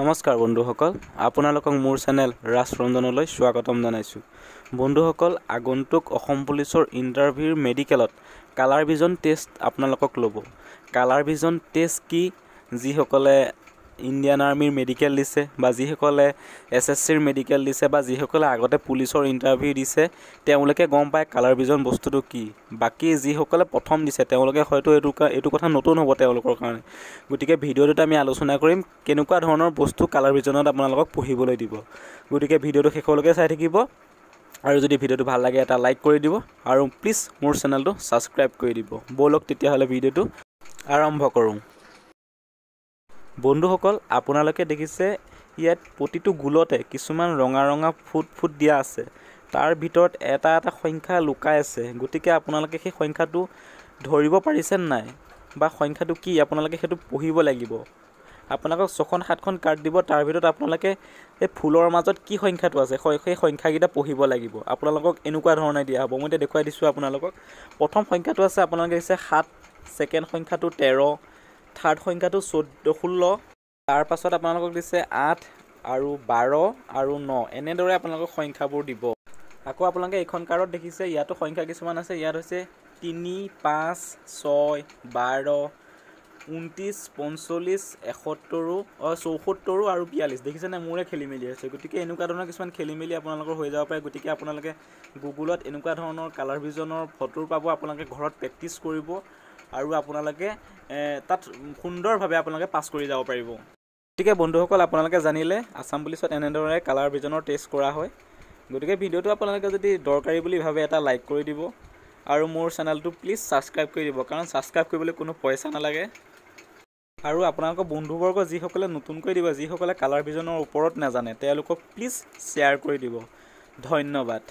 নমস্কাৰ বন্ধুসকল আপোনালোকক মোৰ চেনেল ৰাজৰঞ্জনলৈ স্বাগতম জনাইছোঁ বন্ধুসকল আগন্তুক অসম পুলিচৰ ইণ্টাৰভিউৰ মেডিকেলত কালাৰ ভিজন টেষ্ট আপোনালোকক ল'ব কালাৰ ভিজন টেষ্ট কি যিসকলে ইণ্ডিয়ান আৰ্মিৰ মেডিকেল দিছে বা যিসকলে এছ এছ চিৰ মেডিকেল দিছে বা যিসকলে আগতে পুলিচৰ ইণ্টাৰভিউ দিছে তেওঁলোকে গম পায় কালাৰ ভিজন বস্তুটো কি বাকী যিসকলে প্ৰথম দিছে তেওঁলোকে হয়তো এইটো এইটো কথা নতুন হ'ব তেওঁলোকৰ কাৰণে গতিকে ভিডিঅ'টোত আমি আলোচনা কৰিম কেনেকুৱা ধৰণৰ বস্তু কালাৰ ভিজনত আপোনালোকক পুহিবলৈ দিব গতিকে ভিডিঅ'টো শেষলৈকে চাই থাকিব আৰু যদি ভিডিঅ'টো ভাল লাগে এটা লাইক কৰি দিব আৰু প্লিজ মোৰ চেনেলটো ছাবস্ক্ৰাইব কৰি দিব ব'লক তেতিয়াহ'লে ভিডিঅ'টো আৰম্ভ কৰোঁ বন্ধুসকল আপোনালোকে দেখিছে ইয়াত প্ৰতিটো গোলতে কিছুমান ৰঙা ৰঙা ফুট ফুট দিয়া আছে তাৰ ভিতৰত এটা এটা সংখ্যা লুকাই আছে গতিকে আপোনালোকে সেই সংখ্যাটো ধৰিব পাৰিছে নাই বা সংখ্যাটো কি আপোনালোকে সেইটো পঢ়িব লাগিব আপোনালোকক ছখন সাতখন কাৰ্ড দিব তাৰ ভিতৰত আপোনালোকে এই ফুলৰ মাজত কি সংখ্যাটো আছে সেই সংখ্যাকেইটা পঢ়িব লাগিব আপোনালোকক এনেকুৱা ধৰণে দিয়া হ'ব মই এতিয়া দেখুৱাই দিছোঁ আপোনালোকক প্ৰথম সংখ্যাটো আছে আপোনালোকে দিছে সাত ছেকেণ্ড সংখ্যাটো তেৰ থাৰ্ড সংখ্যাটো চৈধ্য ষোল্ল তাৰপাছত আপোনালোকক দিছে আঠ আৰু বাৰ আৰু ন এনেদৰে আপোনালোকক সংখ্যাবোৰ দিব আকৌ আপোনালোকে এইখন কাৰ্ডত দেখিছে ইয়াতো সংখ্যা কিছুমান আছে ইয়াত হৈছে তিনি পাঁচ ছয় বাৰ ঊনত্ৰিছ পঞ্চল্লিছ এসত্তৰো চৌসত্তৰো আৰু বিয়াল্লিছ দেখিছেনে মোৰে খেলিমেলি হৈছে গতিকে এনেকুৱা ধৰণৰ কিছুমান খেলিমেলি আপোনালোকৰ হৈ যাব পাৰে গতিকে আপোনালোকে গুগলত এনেকুৱা ধৰণৰ কালাৰ ভিজনৰ ফটোৰ পাব আপোনালোকে ঘৰত প্ৰেক্টিছ কৰিব আৰু আপোনালোকে তাত সুন্দৰভাৱে আপোনালোকে পাছ কৰি যাব পাৰিব গতিকে বন্ধুসকল আপোনালোকে জানিলে আছাম পুলিচত এনেদৰে কালাৰ ভিজনৰ টেষ্ট কৰা হয় গতিকে ভিডিঅ'টো আপোনালোকে যদি দৰকাৰী বুলি ভাবে এটা লাইক কৰি দিব আৰু মোৰ চেনেলটো প্লিজ ছাবস্ক্ৰাইব কৰি দিব কাৰণ ছাবস্ক্ৰাইব কৰিবলৈ কোনো পইচা নালাগে আৰু আপোনালোকৰ বন্ধুবৰ্গ যিসকলে নতুনকৈ দিব যিসকলে কালাৰ ভিজনৰ ওপৰত নাজানে তেওঁলোকক প্লিজ শ্বেয়াৰ কৰি দিব ধন্যবাদ